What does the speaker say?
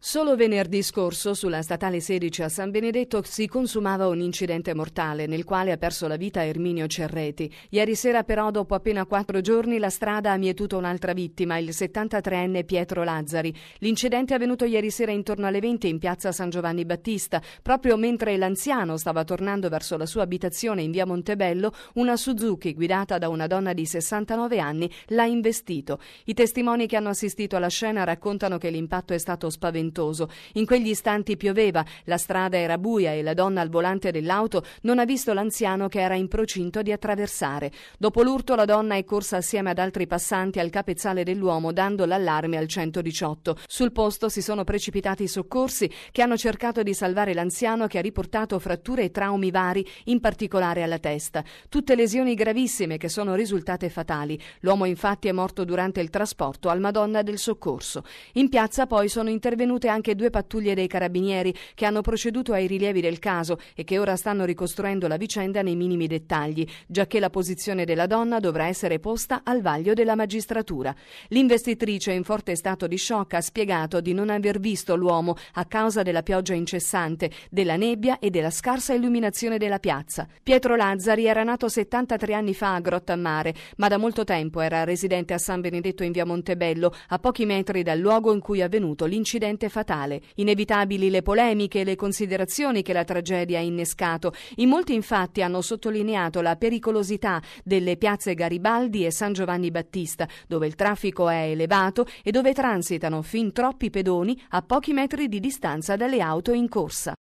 Solo venerdì scorso sulla statale 16 a San Benedetto si consumava un incidente mortale nel quale ha perso la vita Erminio Cerreti. Ieri sera però dopo appena quattro giorni la strada ha mietuto un'altra vittima, il 73enne Pietro Lazzari. L'incidente è avvenuto ieri sera intorno alle 20 in piazza San Giovanni Battista. Proprio mentre l'anziano stava tornando verso la sua abitazione in via Montebello, una Suzuki guidata da una donna di 69 anni l'ha investito. I testimoni che hanno assistito alla scena raccontano che l'impatto è stato spaventoso spaventoso. In quegli istanti pioveva, la strada era buia e la donna al volante dell'auto non ha visto l'anziano che era in procinto di attraversare. Dopo l'urto la donna è corsa assieme ad altri passanti al capezzale dell'uomo dando l'allarme al 118. Sul posto si sono precipitati i soccorsi che hanno cercato di salvare l'anziano che ha riportato fratture e traumi vari, in particolare alla testa. Tutte lesioni gravissime che sono risultate fatali. L'uomo infatti è morto durante il trasporto al Madonna del Soccorso. In piazza poi sono intervenuti intervenute anche due pattuglie dei carabinieri che hanno proceduto ai rilievi del caso e che ora stanno ricostruendo la vicenda nei minimi dettagli, giacché la posizione della donna dovrà essere posta al vaglio della magistratura. L'investitrice in forte stato di shock ha spiegato di non aver visto l'uomo a causa della pioggia incessante, della nebbia e della scarsa illuminazione della piazza. Pietro Lazzari era nato 73 anni fa a Grotta Mare, ma da molto tempo era residente a San Benedetto in via Montebello, a pochi metri dal luogo in cui è avvenuto l'incidente morte fatale, inevitabili le polemiche e le considerazioni che la tragedia ha innescato. In molti infatti hanno sottolineato la pericolosità delle piazze Garibaldi e San Giovanni Battista, dove il traffico è elevato e dove transitano fin troppi pedoni a pochi metri di distanza dalle auto in corsa.